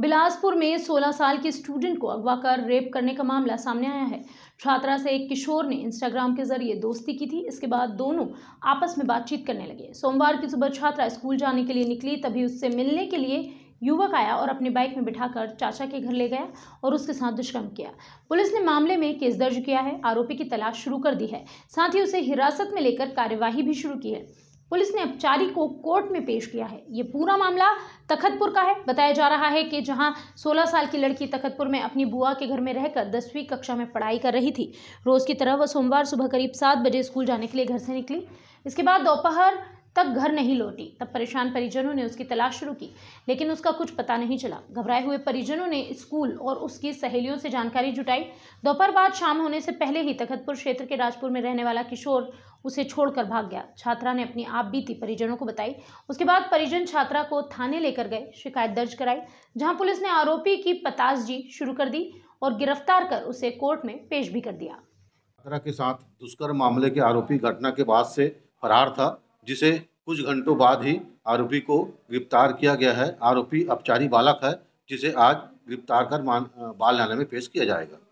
बिलासपुर में 16 साल की स्टूडेंट को अगवा कर रेप करने का मामला सामने आया है छात्रा से एक किशोर ने इंस्टाग्राम के जरिए दोस्ती की थी इसके बाद दोनों आपस में बातचीत करने लगे सोमवार की सुबह छात्रा स्कूल जाने के लिए निकली तभी उससे मिलने के लिए युवक आया और अपनी बाइक में बिठाकर चाचा के घर ले गया और उसके साथ दुष्कर्म किया पुलिस ने मामले में केस दर्ज किया है आरोपी की तलाश शुरू कर दी है साथ ही उसे हिरासत में लेकर कार्यवाही भी शुरू की है पुलिस ने अपचारी को कोर्ट में पेश किया है ये पूरा मामला तखतपुर का है बताया जा रहा है कि जहां 16 साल की लड़की तखतपुर में अपनी बुआ के घर में रहकर दसवीं कक्षा में पढ़ाई कर रही थी रोज़ की तरह वह सोमवार सुबह करीब सात बजे स्कूल जाने के लिए घर से निकली इसके बाद दोपहर तक घर नहीं लौटी तब परेशान परिजनों ने उसकी तलाश शुरू की लेकिन उसका कुछ पता नहीं चला घबराए हुए परिजनों ने स्कूल और उसकी सहेलियों से जानकारी जुटाई दोपहर बाद शाम होने से पहले ही तखतपुर क्षेत्र के राजपुर में रहने वाला किशोर उसे छोड़कर भाग गया छात्रा ने अपनी आप बीती परिजनों को बताई उसके बाद परिजन छात्रा को थाने लेकर गए शिकायत दर्ज कराई जहाँ पुलिस ने आरोपी की पताशजी शुरू कर दी और गिरफ्तार कर उसे कोर्ट में पेश भी कर दिया छात्रा के साथ दुष्कर्म मामले के आरोपी घटना के बाद से फरार था जिसे कुछ घंटों बाद ही आरोपी को गिरफ्तार किया गया है आरोपी अपचारी बालक है जिसे आज गिरफ्तार कर मान बाल न्यायालय में पेश किया जाएगा